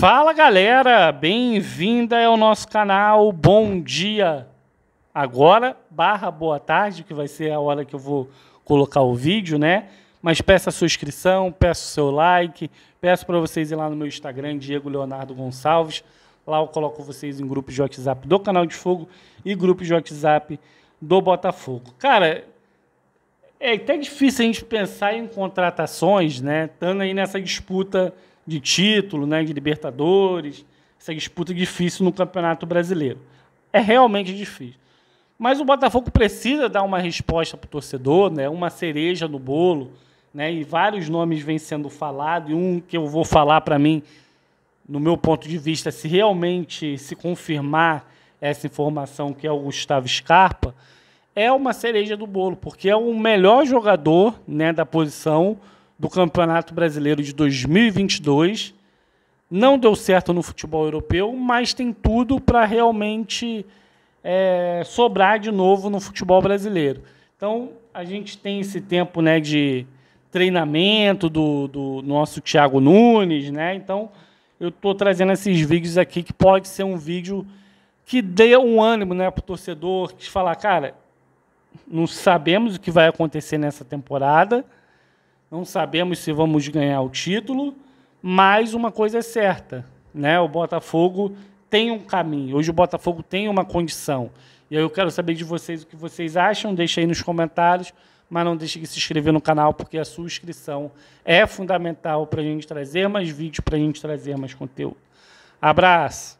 Fala galera, bem-vinda ao nosso canal. Bom dia. Agora, barra boa tarde, que vai ser a hora que eu vou colocar o vídeo, né? Mas peço a sua inscrição, peço o seu like, peço para vocês ir lá no meu Instagram, Diego Leonardo Gonçalves. Lá eu coloco vocês em grupo de WhatsApp do Canal de Fogo e grupo de WhatsApp do Botafogo. Cara, é até difícil a gente pensar em contratações, né? Estando aí nessa disputa de título, né, de Libertadores, essa disputa difícil no Campeonato Brasileiro. É realmente difícil. Mas o Botafogo precisa dar uma resposta para o torcedor, né, uma cereja no bolo, né, e vários nomes vêm sendo falados, e um que eu vou falar para mim, no meu ponto de vista, se realmente se confirmar essa informação que é o Gustavo Scarpa, é uma cereja do bolo, porque é o melhor jogador né, da posição, do Campeonato Brasileiro de 2022. Não deu certo no futebol europeu, mas tem tudo para realmente é, sobrar de novo no futebol brasileiro. Então, a gente tem esse tempo né, de treinamento do, do nosso Thiago Nunes, né? Então, eu estou trazendo esses vídeos aqui que pode ser um vídeo que dê um ânimo né, para o torcedor, que falar, cara, não sabemos o que vai acontecer nessa temporada, não sabemos se vamos ganhar o título, mas uma coisa é certa, né? O Botafogo tem um caminho. Hoje o Botafogo tem uma condição. E aí eu quero saber de vocês o que vocês acham, deixa aí nos comentários, mas não deixe de se inscrever no canal, porque a sua inscrição é fundamental para a gente trazer mais vídeos, para a gente trazer mais conteúdo. Abraço!